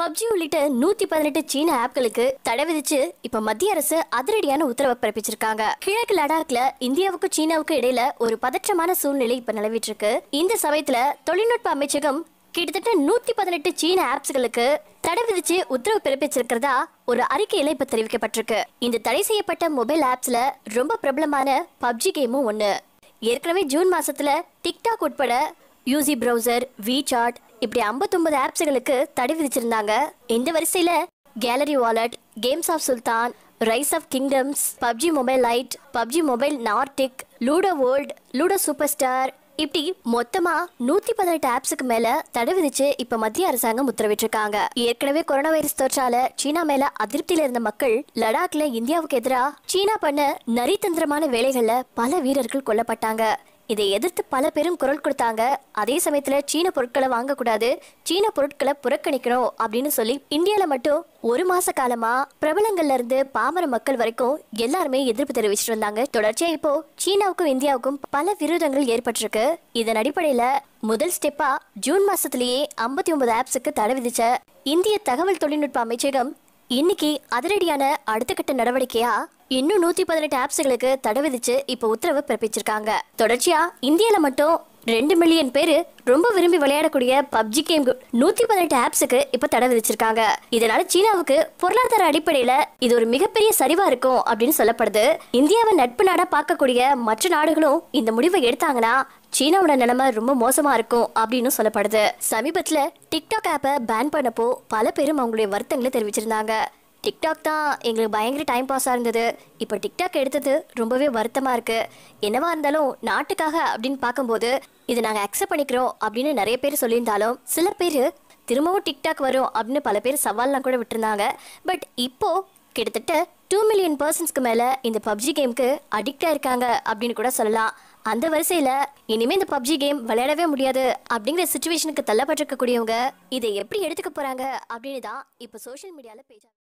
PUBG உள்ளிட்ட நூத்தி பதினெட்டு சீன ஆப்களுக்கு தடை விதிச்சு இப்ப மத்திய அரசு அதிரடியான உத்தரவை பிறப்பிச்சிருக்காங்க கிழக்கு லடாக்ல இந்தியாவுக்கு சீனாவுக்கு இடையில ஒரு பதற்றமான சூழ்நிலை இப்ப நிலவிட்டு இருக்கு இந்த சமயத்துல தொழில்நுட்ப அமைச்சகம் கிட்டத்தட்ட நூத்தி பதினெட்டு சீன ஆப்ஸ்களுக்கு தடை விதிச்சு உத்தரவு பிறப்பிச்சிருக்கிறதா ஒரு அறிக்கையில இப்ப தெரிவிக்கப்பட்டிருக்கு இந்த தடை செய்யப்பட்ட மொபைல் ஆப்ஸ்ல ரொம்ப பிரபலமான பப்ஜி கேமும் ஒண்ணு ஏற்கனவே ஜூன் மாசத்துல டிக்டாக் உட்பட யூசி ப்ரௌசர் வி சாட் இப்படி ஐம்பத்தொன்பது ஆப்ஸுகளுக்கு தடை விதிச்சிருந்தாங்க இந்த வரிசையில gallery vault games of Sultan rise of kingdoms PUBG mobile lite PUBG mobile Nordic ludo world ludo super star இப்படி மொத்தமா நூத்தி பதினெட்டு ஆப்ஸுக்கு மேல தடை விதிச்சு இப்ப மத்திய அரசாங்கம் உத்தரவிட்டிருக்காங்க ஏற்கனவே கொரோனா வைரஸ் தொற்றால சீனா மேல அதிருப்தியில இருந்த மக்கள் லடாக்ல இந்தியாவுக்கு எதிராக சீனா பண்ண நரித்தந்திரமான வேலைகள்ல பல வீரர்கள் கொல்லப்பட்டாங்க இதை எதிர்த்து பல பேரும் குரல் கொடுத்தாங்க அதே சமயத்தில் சீன பொருட்களை வாங்கக்கூடாது சீன பொருட்களை புறக்கணிக்கணும் அப்படின்னு சொல்லி இந்தியாவில் மட்டும் ஒரு மாச காலமா பிரபலங்கள்ல இருந்து பாமர மக்கள் வரைக்கும் எல்லாருமே எதிர்ப்பு தெரிவிச்சிட்டு இருந்தாங்க தொடர்ச்சியா இப்போ சீனாவுக்கும் இந்தியாவுக்கும் பல விரோதங்கள் ஏற்பட்டிருக்கு இதன் அடிப்படையில முதல் ஸ்டெப்பா ஜூன் மாசத்திலேயே ஐம்பத்தி ஒன்பது ஆப்ஸுக்கு தடை விதிச்ச இந்திய தகவல் தொழில்நுட்ப அமைச்சகம் இன்னைக்கு அதிரடியான அடுத்த கட்ட நடவடிக்கையா இன்னும் நூத்தி பதினெட்டு ஆப்ஸ்களுக்கு தடை விதிச்சு இப்ப உத்தரவு பிறப்பிச்சிருக்காங்க தொடர்ச்சியா இந்தியால மட்டும் ரெண்டு மில்லியன் பேர் ரொம்ப விரும்பி விளையாடக்கூடிய பப்ஜி கேம் நூத்தி பதினெட்டு ஆப்ஸுக்கு இப்ப தடை விதிச்சிருக்காங்க இதனால சீனாவுக்கு பொருளாதார அடிப்படையில இது ஒரு மிகப்பெரிய சரிவா இருக்கும் அப்படின்னு சொல்லப்படுது இந்தியாவை நட்பு நாடா பார்க்கக்கூடிய மற்ற நாடுகளும் இந்த முடிவை எடுத்தாங்கன்னா சீனாவோட நிலைமை ரொம்ப மோசமா இருக்கும் அப்படின்னு சொல்லப்படுது சமீபத்துல டிக்டாக் ஆப்பை பேன் பண்ணப்போ பல பேரும் அவங்களுடைய வருத்தங்களை தெரிவிச்சிருந்தாங்க டிக்டாக் தான் எங்களுக்கு பயங்கர டைம் பாஸாக இருந்தது இப்போ டிக்டாக் எடுத்தது ரொம்பவே வருத்தமாக இருக்குது என்னவாக இருந்தாலும் நாட்டுக்காக அப்படின்னு பார்க்கும்போது இதை நாங்கள் அக்செப்ட் பண்ணிக்கிறோம் அப்படின்னு நிறைய பேர் சொல்லியிருந்தாலும் சில பேர் திரும்பவும் டிக்டாக் வரும் அப்படின்னு பல பேர் சவால்லாம் கூட விட்டுருந்தாங்க பட் இப்போது கிட்டத்தட்ட டூ மில்லியன் பர்சன்ஸ்க்கு மேலே இந்த பப்ஜி கேமுக்கு அடிக்டாக இருக்காங்க அப்படின்னு கூட சொல்லலாம் அந்த வரிசையில் இனிமேல் இந்த பப்ஜி கேம் விளையாடவே முடியாது அப்படிங்கிற சுச்சுவேஷனுக்கு தள்ளப்பட்டிருக்கக்கூடியவங்க இதை எப்படி எடுத்துக்க போகிறாங்க அப்படின்னு தான் இப்போ சோஷியல் மீடியாவில் பேஜ்